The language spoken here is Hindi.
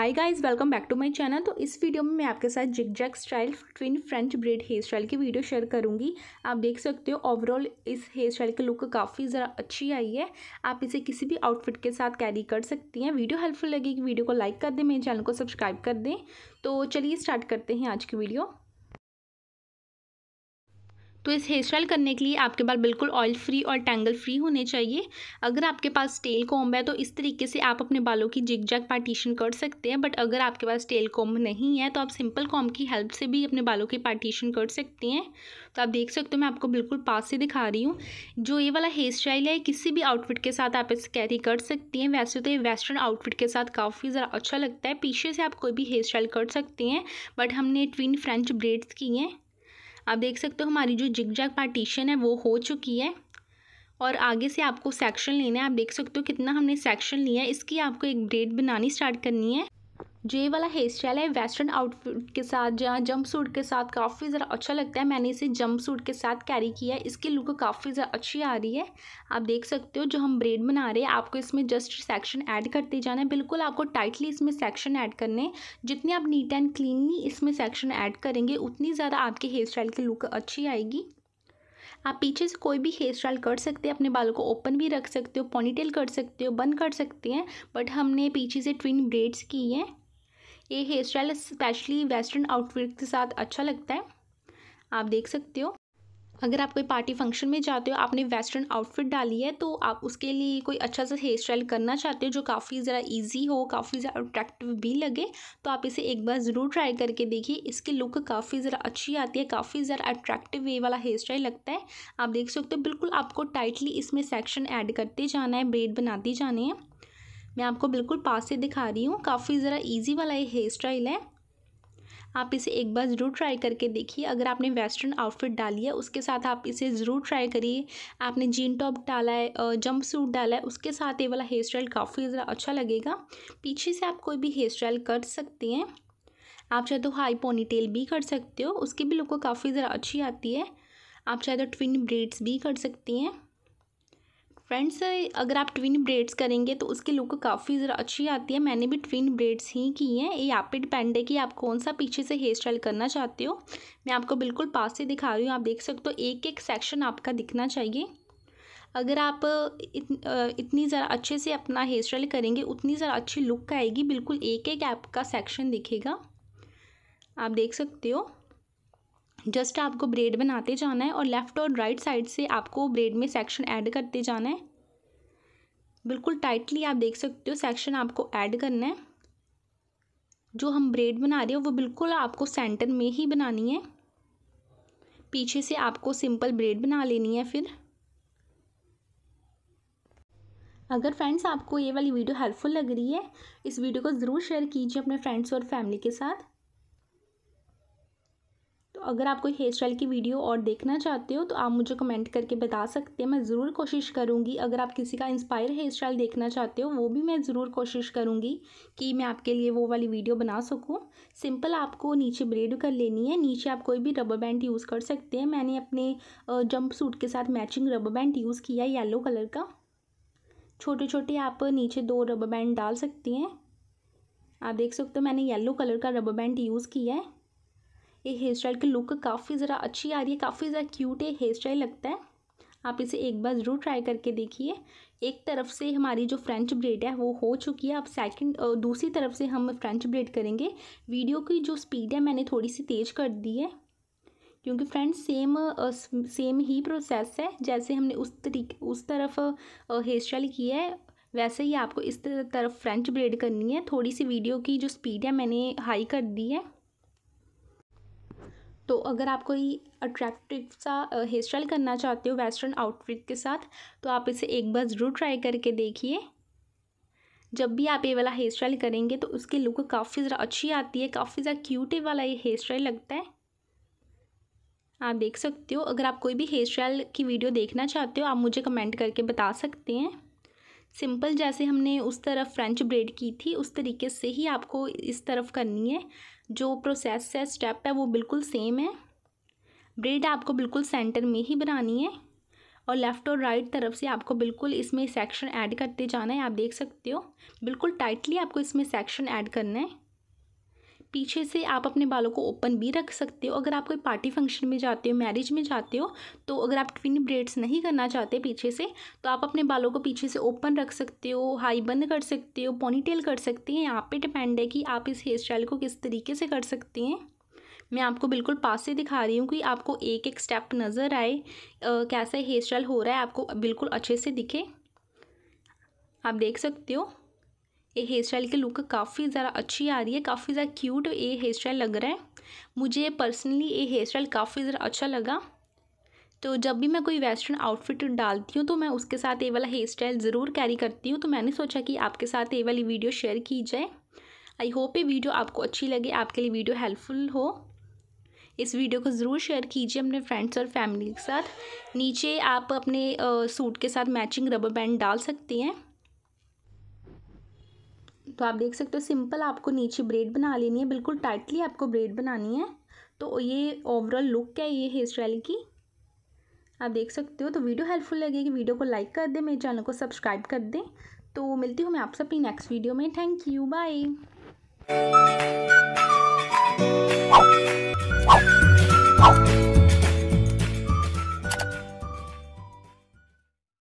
hi guys welcome back to my channel तो इस वीडियो में मैं आपके साथ zigzag style twin French braid hair style की वीडियो शेयर करूंगी आप देख सकते हो ओवरऑल इस हेयर स्टाइल की लुक काफ़ी ज़रा अच्छी आई है आप इसे किसी भी आउटफिट के साथ कैरी कर सकती हैं वीडियो हेल्पफुल लगेगी वीडियो को लाइक कर दें मेरे चैनल को सब्सक्राइब कर दें तो चलिए स्टार्ट करते हैं आज की वीडियो तो इस हेयर स्टाइल करने के लिए आपके बाल बिल्कुल ऑयल फ्री और टैंगल फ्री होने चाहिए अगर आपके पास टेल कॉम्ब है तो इस तरीके से आप अपने बालों की जिग जैग पार्टीशन कर सकते हैं बट अगर आपके पास टेल कॉम्ब नहीं है तो आप सिंपल कॉम्ब की हेल्प से भी अपने बालों की पार्टीशन कर सकते हैं तो आप देख सकते हो मैं आपको बिल्कुल पास से दिखा रही हूँ जो ये वाला हेयर स्टाइल है किसी भी आउटफिट के साथ आप इसे कैरी कर सकती हैं वैसे तो ये वेस्टर्न आउटफिट के साथ काफ़ी ज़रा अच्छा लगता है पीछे से आप कोई भी हेयर स्टाइल कर सकते हैं बट हमने ट्विन फ्रेंच ब्रेड्स की हैं आप देख सकते हो हमारी जो जिग जैग पार्टीशन है वो हो चुकी है और आगे से आपको सेक्शन लेना है आप देख सकते हो कितना हमने सेक्शन लिया है इसकी आपको एक ब्रेड बनानी स्टार्ट करनी है जो ये वाला हेयर स्टाइल है वेस्टर्न आउटफिट के साथ या जंप सूट के साथ काफ़ी ज़रा अच्छा लगता है मैंने इसे जंप सूट के साथ कैरी किया है इसकी लुक काफ़ी ज़रा अच्छी आ रही है आप देख सकते हो जो हम ब्रेड बना रहे हैं आपको इसमें जस्ट सेक्शन ऐड करते जाना है बिल्कुल आपको टाइटली इसमें सेक्शन ऐड करने हैं जितने आप नीट एंड क्लीनली इसमें सेक्शन ऐड करेंगे उतनी ज़्यादा आपके हेयर स्टाइल की लुक अच्छी आएगी आप पीछे से कोई भी हेयर स्टाइल कर सकते हैं अपने बालों को ओपन भी रख सकते हो पॉनीटेल कर सकते हो बंद कर सकते हैं बट हमने पीछे से ट्विन ब्रेड्स की हैं ये hair style specially western outfit के साथ अच्छा लगता है आप देख सकते हो अगर आप कोई पार्टी फंक्शन में जाते हो आपने वेस्टर्न आउटफिट डाली है तो आप उसके लिए कोई अच्छा सा हेयर स्टाइल करना चाहते हो जो काफ़ी ज़रा इजी हो काफ़ी ज़्यादा अट्रैक्टिव भी लगे तो आप इसे एक बार ज़रूर ट्राई करके देखिए इसकी लुक काफ़ी ज़रा अच्छी आती है काफ़ी ज़रा अट्रैक्टिव वे वाला हेयर स्टाइल लगता है आप देख सकते हो बिल्कुल आपको टाइटली इसमें सेक्शन ऐड करते जाना है ब्रेड बनाती जानी है मैं आपको बिल्कुल पास से दिखा रही हूँ काफ़ी ज़रा इजी वाला ये हेयर स्टाइल है आप इसे एक बार ज़रूर ट्राई करके देखिए अगर आपने वेस्टर्न आउटफिट डाली है उसके साथ आप इसे ज़रूर ट्राई करिए आपने जीन टॉप डाला है जंप सूट डाला है उसके साथ ये वाला हेयर स्टाइल काफ़ी ज़रा अच्छा लगेगा पीछे से आप कोई भी हेयर स्टाइल कर सकते हैं आप चाहे तो हाई पोनी टेल भी कर सकते हो उसकी भी लुक काफ़ी ज़रा अच्छी आती है आप चाहे तो ट्विन ब्रेड्स भी कर सकती हैं फ्रेंड्स अगर आप ट्विन ब्रेड्स करेंगे तो उसकी लुक काफ़ी ज़रा अच्छी आती है मैंने भी ट्विन ब्रेड्स ही की हैं ये आप पे डिपेंड है कि आप कौन सा पीछे से हेयर स्टाइल करना चाहते हो मैं आपको बिल्कुल पास से दिखा रही हूँ आप देख सकते हो एक एक सेक्शन आपका दिखना चाहिए अगर आप इत, इतनी ज़रा अच्छे से अपना हेयर स्टाइल करेंगे उतनी ज़रा अच्छी लुक आएगी बिल्कुल एक एक आपका सेक्शन दिखेगा आप देख सकते हो जस्ट आपको ब्रेड बनाते जाना है और लेफ़्ट और राइट साइड से आपको ब्रेड में सेक्शन ऐड करते जाना है बिल्कुल टाइटली आप देख सकते हो सेक्शन आपको ऐड करना है जो हम ब्रेड बना रहे हो वो बिल्कुल आपको सेंटर में ही बनानी है पीछे से आपको सिंपल ब्रेड बना लेनी है फिर अगर फ्रेंड्स आपको ये वाली वीडियो हेल्पफुल लग रही है इस वीडियो को ज़रूर शेयर कीजिए अपने फ्रेंड्स और फैमिली के साथ तो अगर आप कोई हेयर स्टाइल की वीडियो और देखना चाहते हो तो आप मुझे कमेंट करके बता सकते हैं मैं ज़रूर कोशिश करूँगी अगर आप किसी का इंस्पायर हेयर स्टाइल देखना चाहते हो वो भी मैं ज़रूर कोशिश करूँगी कि मैं आपके लिए वो वाली वीडियो बना सकूँ सिंपल आपको नीचे ब्रेड कर लेनी है नीचे आप कोई भी रबर बैंड यूज़ कर सकते हैं मैंने अपने जंप सूट के साथ मैचिंग रबर बैंड यूज़ किया है येलो कलर का छोटे छोटे आप नीचे दो रबर बैंड डाल सकती हैं आप देख सकते हो मैंने येलो कलर का रबर बैंड यूज़ किया है ये हेयर स्टाइल की लुक काफ़ी ज़रा अच्छी आ रही है काफ़ी ज़रा क्यूट है हेयर स्टाइल लगता है आप इसे एक बार ज़रूर ट्राई करके देखिए एक तरफ से हमारी जो फ्रेंच ब्रेड है वो हो चुकी है अब सेकंड दूसरी तरफ से हम फ्रेंच ब्रेड करेंगे वीडियो की जो स्पीड है मैंने थोड़ी सी तेज़ कर दी है क्योंकि फ्रेंड्स सेम सेम ही प्रोसेस है जैसे हमने उस तरीके उस तरफ हेयर स्टाइल किया है वैसे ही आपको इस तरफ फ्रेंच ब्रेड करनी है थोड़ी सी वीडियो की जो स्पीड है मैंने हाई कर दी है तो अगर आप कोई अट्रैक्टिव सा हेयर स्टाइल करना चाहते हो वेस्टर्न आउटफिट के साथ तो आप इसे एक बार ज़रूर ट्राई करके देखिए जब भी आप ये वाला हेयर स्टाइल करेंगे तो उसकी लुक काफ़ी ज़रा अच्छी आती है काफ़ी ज़्यादा क्यूट वाला ये हेयर स्टाइल लगता है आप देख सकते हो अगर आप कोई भी हेयर स्टाइल की वीडियो देखना चाहते हो आप मुझे कमेंट करके बता सकते हैं सिंपल जैसे हमने उस तरफ फ्रेंच ब्रेड की थी उस तरीके से ही आपको इस तरफ करनी है जो प्रोसेस है स्टेप है वो बिल्कुल सेम है ब्रेड आपको बिल्कुल सेंटर में ही बनानी है और लेफ़्ट और राइट तरफ से आपको बिल्कुल इसमें सेक्शन ऐड करते जाना है आप देख सकते हो बिल्कुल टाइटली आपको इसमें सेक्शन ऐड करना है पीछे से आप अपने बालों को ओपन भी रख सकते हो अगर आप कोई पार्टी फंक्शन में जाते हो मैरिज में जाते हो तो अगर आप ट्विन ब्रेड्स नहीं करना चाहते पीछे से तो आप अपने बालों को पीछे से ओपन रख सकते हो हाई बंद कर सकते हो पोनीटेल कर सकते हैं यहाँ पे डिपेंड है कि आप इस हेयर स्टाइल को किस तरीके से कर सकते हैं मैं आपको बिल्कुल पास से दिखा रही हूँ कि आपको एक एक स्टेप नज़र आए कैसा हेयर स्टाइल हो रहा है आपको बिल्कुल अच्छे से दिखे आप देख सकते हो ये हेयर स्टाइल की लुक काफ़ी ज़रा अच्छी आ रही है काफ़ी ज़्यादा क्यूट ये हेयर स्टाइल लग रहा है मुझे पर्सनली ये हेयर स्टाइल काफ़ी ज़रा अच्छा लगा तो जब भी मैं कोई वेस्टर्न आउटफिट डालती हूँ तो मैं उसके साथ ये वाला हेयर स्टाइल ज़रूर कैरी करती हूँ तो मैंने सोचा कि आपके साथ ये वाली वीडियो शेयर की जाए आई होप ये वीडियो आपको अच्छी लगे आपके लिए वीडियो हेल्पफुल हो इस वीडियो को ज़रूर शेयर कीजिए अपने फ्रेंड्स और फैमिली के साथ नीचे आप अपने सूट के साथ मैचिंग रबर बैंड डाल सकती हैं तो आप देख सकते हो सिंपल आपको नीचे ब्रेड बना लेनी है बिल्कुल टाइटली आपको ब्रेड बनानी है तो ये ओवरऑल लुक है ये हेयर स्टाइल की आप देख सकते हो तो वीडियो हेल्पफुल लगेगी वीडियो को लाइक कर दें मेरे चैनल को सब्सक्राइब कर दें तो मिलती हूँ मैं आपसे अपनी नेक्स्ट वीडियो में थैंक यू बाय